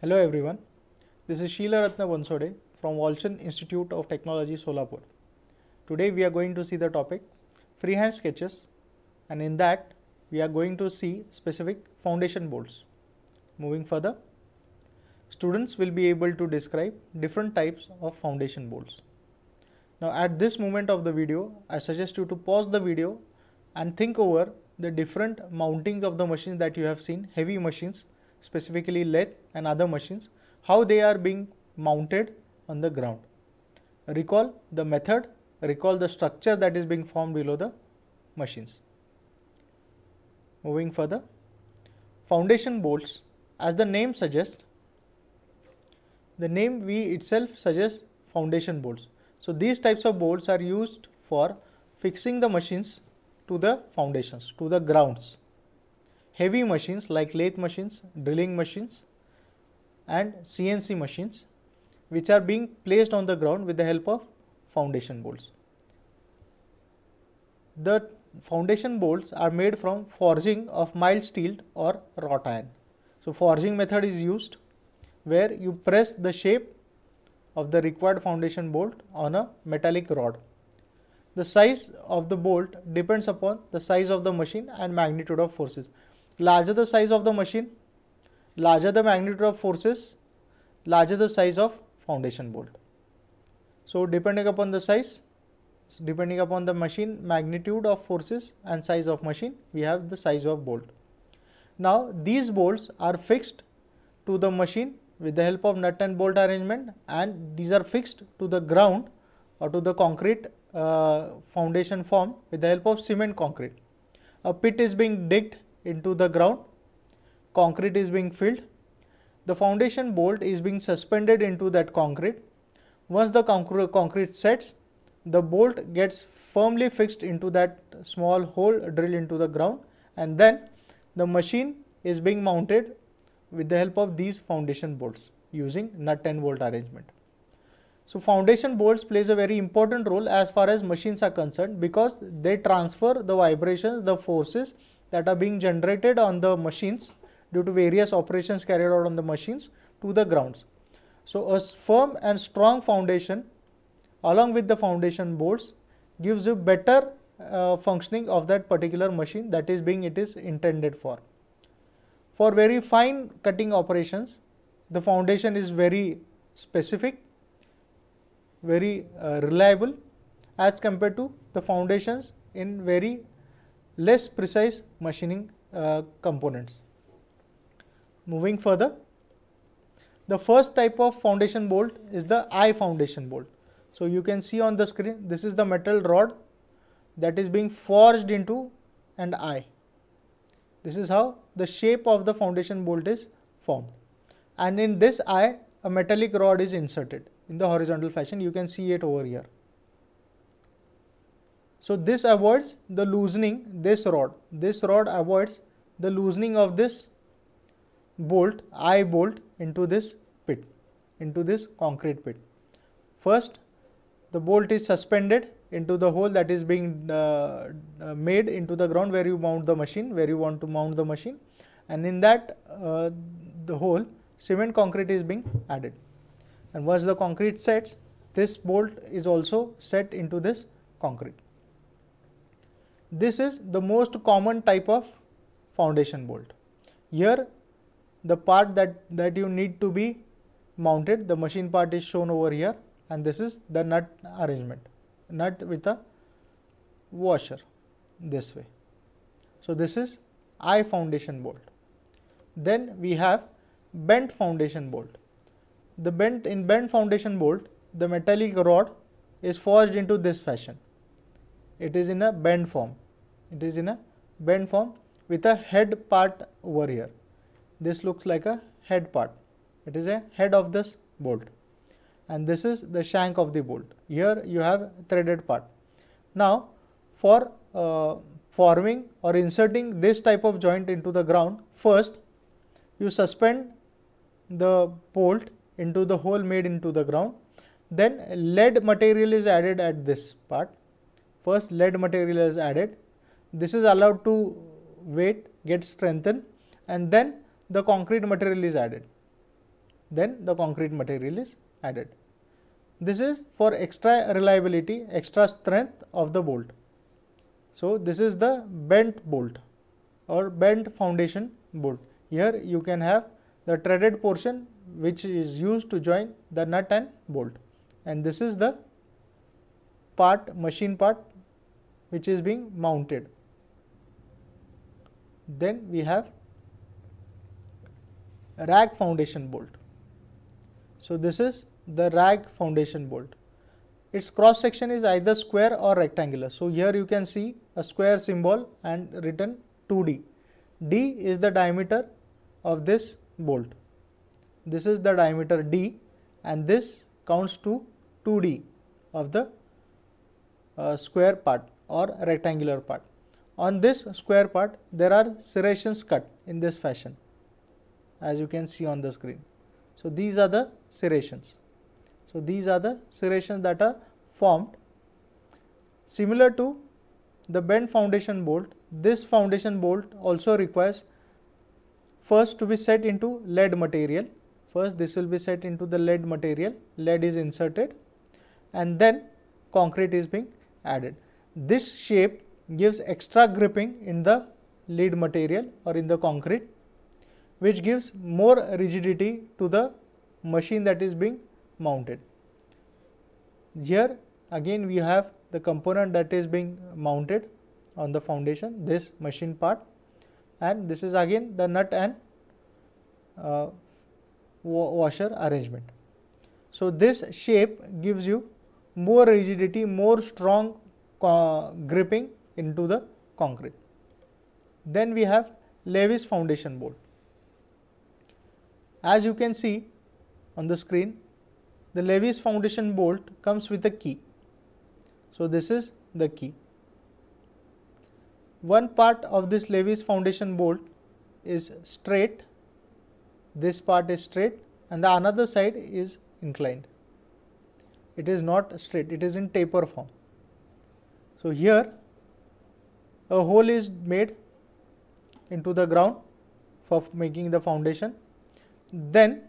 Hello everyone, this is Sheila Ratna Bansode from Walshan Institute of Technology Solapur. Today we are going to see the topic freehand sketches and in that we are going to see specific foundation bolts. Moving further, students will be able to describe different types of foundation bolts. Now at this moment of the video, I suggest you to pause the video and think over the different mounting of the machines that you have seen, heavy machines specifically lathe and other machines, how they are being mounted on the ground. Recall the method, recall the structure that is being formed below the machines. Moving further, foundation bolts as the name suggests, the name V itself suggests foundation bolts. So, these types of bolts are used for fixing the machines to the foundations, to the grounds heavy machines like lathe machines, drilling machines and CNC machines which are being placed on the ground with the help of foundation bolts. The foundation bolts are made from forging of mild steel or wrought iron. So, forging method is used where you press the shape of the required foundation bolt on a metallic rod. The size of the bolt depends upon the size of the machine and magnitude of forces larger the size of the machine, larger the magnitude of forces, larger the size of foundation bolt. So, depending upon the size, depending upon the machine magnitude of forces and size of machine, we have the size of bolt. Now, these bolts are fixed to the machine with the help of nut and bolt arrangement and these are fixed to the ground or to the concrete uh, foundation form with the help of cement concrete. A pit is being digged into the ground. Concrete is being filled. The foundation bolt is being suspended into that concrete. Once the concrete sets, the bolt gets firmly fixed into that small hole drilled into the ground and then the machine is being mounted with the help of these foundation bolts using nut and bolt arrangement. So foundation bolts plays a very important role as far as machines are concerned because they transfer the vibrations, the forces that are being generated on the machines due to various operations carried out on the machines to the grounds. So, a firm and strong foundation along with the foundation boards gives you better uh, functioning of that particular machine that is being it is intended for. For very fine cutting operations, the foundation is very specific, very uh, reliable as compared to the foundations in very less precise machining uh, components. Moving further, the first type of foundation bolt is the I foundation bolt. So, you can see on the screen this is the metal rod that is being forged into an I. This is how the shape of the foundation bolt is formed and in this I, a metallic rod is inserted in the horizontal fashion you can see it over here. So, this avoids the loosening this rod, this rod avoids the loosening of this bolt, I bolt into this pit, into this concrete pit. First, the bolt is suspended into the hole that is being uh, uh, made into the ground where you mount the machine, where you want to mount the machine and in that uh, the hole cement concrete is being added. And once the concrete sets, this bolt is also set into this concrete. This is the most common type of foundation bolt. Here the part that, that you need to be mounted, the machine part is shown over here and this is the nut arrangement, nut with a washer this way. So, this is I foundation bolt. Then we have bent foundation bolt. The bent in bent foundation bolt, the metallic rod is forged into this fashion. It is in a bent form it is in a bent form with a head part over here. This looks like a head part, it is a head of this bolt and this is the shank of the bolt. Here you have threaded part. Now for uh, forming or inserting this type of joint into the ground, first you suspend the bolt into the hole made into the ground. Then lead material is added at this part. First lead material is added this is allowed to wait, get strengthened and then the concrete material is added. Then the concrete material is added. This is for extra reliability, extra strength of the bolt. So, this is the bent bolt or bent foundation bolt. Here you can have the threaded portion which is used to join the nut and bolt and this is the part machine part which is being mounted then we have rag foundation bolt. So, this is the rag foundation bolt. Its cross section is either square or rectangular. So, here you can see a square symbol and written 2D. D is the diameter of this bolt. This is the diameter D and this counts to 2D of the uh, square part or rectangular part. On this square part, there are serrations cut in this fashion, as you can see on the screen. So, these are the serrations. So, these are the serrations that are formed. Similar to the bent foundation bolt, this foundation bolt also requires first to be set into lead material. First this will be set into the lead material, lead is inserted and then concrete is being added. This shape gives extra gripping in the lead material or in the concrete which gives more rigidity to the machine that is being mounted. Here again we have the component that is being mounted on the foundation this machine part and this is again the nut and uh, washer arrangement. So, this shape gives you more rigidity, more strong uh, gripping into the concrete. Then we have Levis foundation bolt. As you can see on the screen, the Levis foundation bolt comes with a key. So, this is the key. One part of this Levis foundation bolt is straight, this part is straight and the another side is inclined. It is not straight, it is in taper form. So, here a hole is made into the ground for making the foundation. Then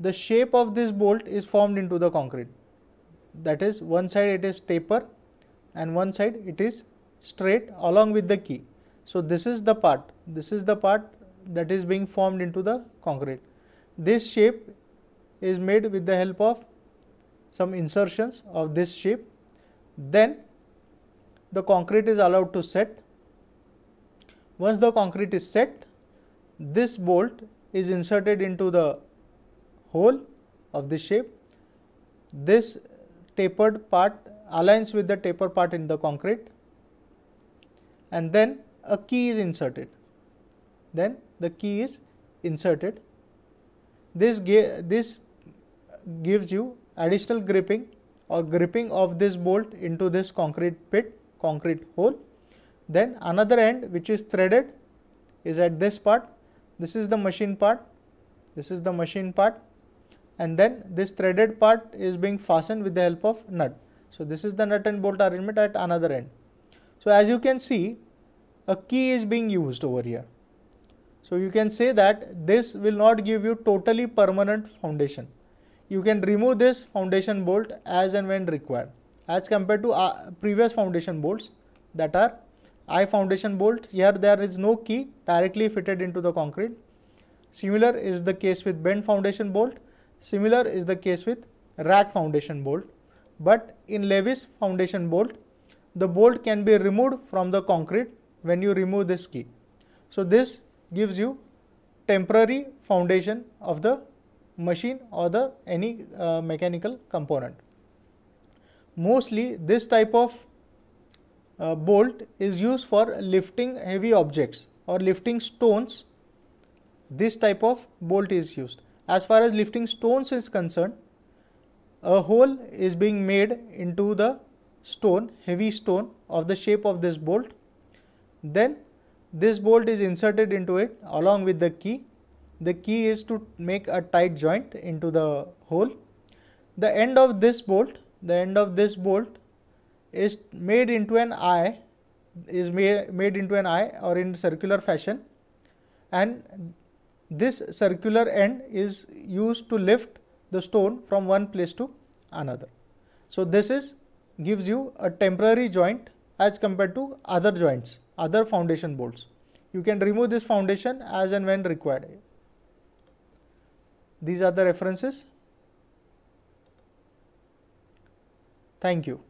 the shape of this bolt is formed into the concrete. That is one side it is taper and one side it is straight along with the key. So this is the part, this is the part that is being formed into the concrete. This shape is made with the help of some insertions of this shape. Then the concrete is allowed to set. Once the concrete is set, this bolt is inserted into the hole of the shape. This tapered part aligns with the taper part in the concrete and then a key is inserted. Then the key is inserted. This, this gives you additional gripping or gripping of this bolt into this concrete pit concrete hole. Then another end which is threaded is at this part. This is the machine part. This is the machine part. And then this threaded part is being fastened with the help of nut. So, this is the nut and bolt arrangement at another end. So, as you can see a key is being used over here. So, you can say that this will not give you totally permanent foundation. You can remove this foundation bolt as and when required as compared to uh, previous foundation bolts that are I foundation bolt here there is no key directly fitted into the concrete. Similar is the case with bend foundation bolt, similar is the case with rack foundation bolt. But in Levis foundation bolt, the bolt can be removed from the concrete when you remove this key. So this gives you temporary foundation of the machine or the any uh, mechanical component. Mostly this type of uh, bolt is used for lifting heavy objects or lifting stones. This type of bolt is used. As far as lifting stones is concerned, a hole is being made into the stone, heavy stone of the shape of this bolt. Then this bolt is inserted into it along with the key. The key is to make a tight joint into the hole. The end of this bolt the end of this bolt is made into an eye is made, made into an eye or in circular fashion and this circular end is used to lift the stone from one place to another. So, this is gives you a temporary joint as compared to other joints, other foundation bolts. You can remove this foundation as and when required. These are the references. Thank you.